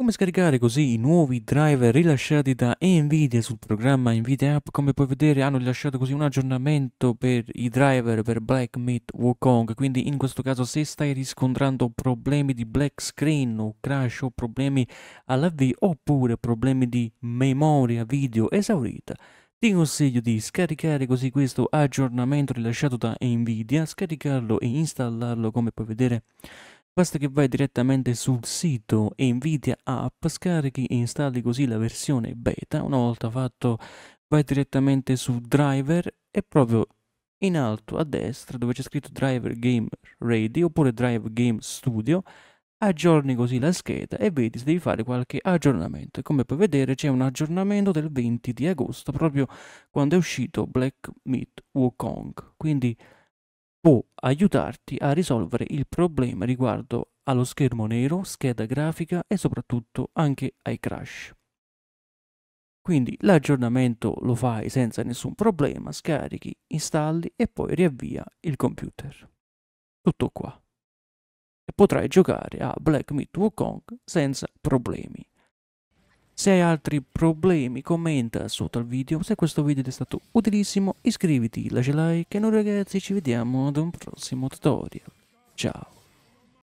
Come scaricare così i nuovi driver rilasciati da Nvidia sul programma Nvidia App? Come puoi vedere hanno rilasciato così un aggiornamento per i driver per Black Myth Wukong, quindi in questo caso se stai riscontrando problemi di black screen o crash o problemi all'avvio oppure problemi di memoria video esaurita, ti consiglio di scaricare così questo aggiornamento rilasciato da Nvidia, scaricarlo e installarlo come puoi vedere Basta che vai direttamente sul sito Nvidia App, scarichi e installi così la versione beta. Una volta fatto vai direttamente su Driver e proprio in alto a destra dove c'è scritto Driver Game Ready oppure Drive Game Studio aggiorni così la scheda e vedi se devi fare qualche aggiornamento. Come puoi vedere c'è un aggiornamento del 20 di agosto, proprio quando è uscito Black Meat Wukong. Quindi può aiutarti a risolvere il problema riguardo allo schermo nero, scheda grafica e soprattutto anche ai crash. Quindi l'aggiornamento lo fai senza nessun problema, scarichi, installi e poi riavvia il computer. Tutto qua. E potrai giocare a Black Myth Wukong senza problemi. Se hai altri problemi commenta sotto al video, se questo video ti è stato utilissimo iscriviti, lascia like e noi ragazzi ci vediamo ad un prossimo tutorial. Ciao!